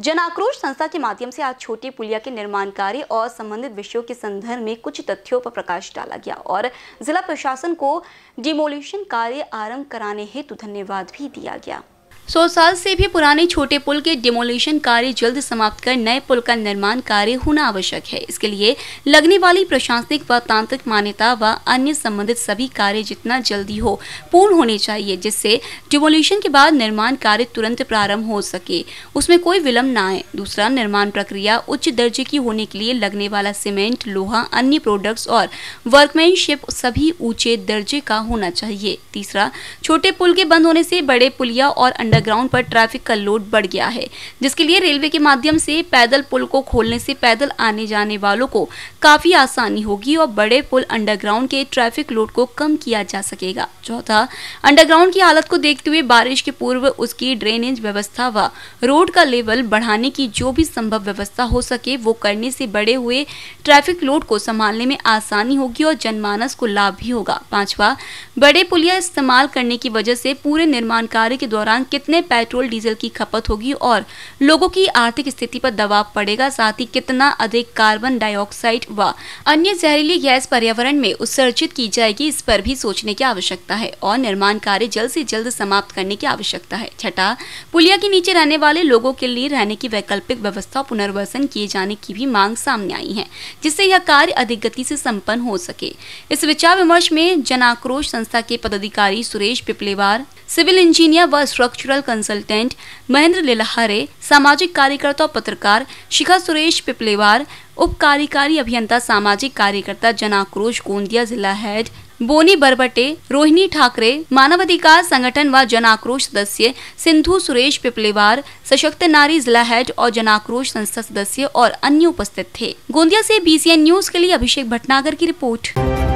जन आक्रोश संस्था के माध्यम से आज छोटी पुलिया के निर्माण कार्य और संबंधित विषयों के संदर्भ में कुछ तथ्यों पर प्रकाश डाला गया और जिला प्रशासन को डिमोल्यूशन कार्य आरंभ कराने हेतु धन्यवाद भी दिया गया सौ साल से भी पुराने छोटे पुल के डिमोलिशन कार्य जल्द समाप्त कर नए पुल का निर्माण कार्य होना आवश्यक है इसके लिए लगने वाली प्रशासनिक व तांत्रिक मान्यता व अन्य संबंधित सभी कार्य जितना जल्दी हो पूर्ण होने चाहिए जिससे डिमोलिशन के बाद निर्माण कार्य तुरंत प्रारंभ हो सके उसमें कोई विलम्ब न आए दूसरा निर्माण प्रक्रिया उच्च दर्जे की होने के लिए लगने वाला सीमेंट लोहा अन्य प्रोडक्ट्स और वर्कमैनशिप सभी ऊंचे दर्जे का होना चाहिए तीसरा छोटे पुल के बंद होने से बड़े पुलिया और अंडर अंडरग्राउंड पर ट्रैफिक का लोड बढ़ गया है जिसके लिए रेलवे के माध्यम से पैदल पुल को खोलने से पैदल आने जाने वालों को काफ़ी आसानी होगी और बड़े पुल अंडरग्राउंड के ट्रैफिक लोड को कम किया जा सकेगा चौथा अंडरग्राउंड की हालत को देखते हुए बारिश के पूर्व उसकी ड्रेनेज व्यवस्था व रोड का लेवल बढ़ाने की जो भी संभव व्यवस्था हो सके वो करने से बड़े हुए ट्रैफिक लोड को संभालने में आसानी होगी और जनमानस को लाभ भी होगा पांचवा बड़े पुलिया इस्तेमाल करने की वजह से पूरे निर्माण कार्य के दौरान कितने कितने पेट्रोल डीजल की खपत होगी और लोगों की आर्थिक स्थिति पर दबाव पड़ेगा साथ ही कितना अधिक कार्बन डाइऑक्साइड व अन्य जहरीली गैस पर्यावरण में उत्सर्जित की जाएगी इस पर भी सोचने की आवश्यकता है और निर्माण कार्य जल्द से जल्द समाप्त करने की आवश्यकता है छठा पुलिया के नीचे रहने वाले लोगों के लिए रहने की वैकल्पिक व्यवस्था पुनर्वसन किए जाने की भी मांग सामने आई है जिससे यह कार्य अधिक गति से संपन्न हो सके इस विचार विमर्श में जन आक्रोश संस्था के पदाधिकारी सुरेश पिपलेवार सिविल इंजीनियर व structural legal consultant Mahendra Lilhare सामाजिक कार्यकर्ता और पत्रकार शिखा सुरेश पिपलेवार उप कार्यकारी अभियंता सामाजिक कार्यकर्ता जनाक्रोश गोंदिया जिला हेड बोनी बरबटे रोहिणी ठाकरे मानवाधिकार संगठन व जनाक्रोश सदस्य सिंधु सुरेश पिपलेवार सशक्त नारी जिला हेड और जनाक्रोश संस्था सदस्य और अन्य उपस्थित थे गोंदिया से बीसीएन न्यूज के लिए अभिषेक भटनागर की रिपोर्ट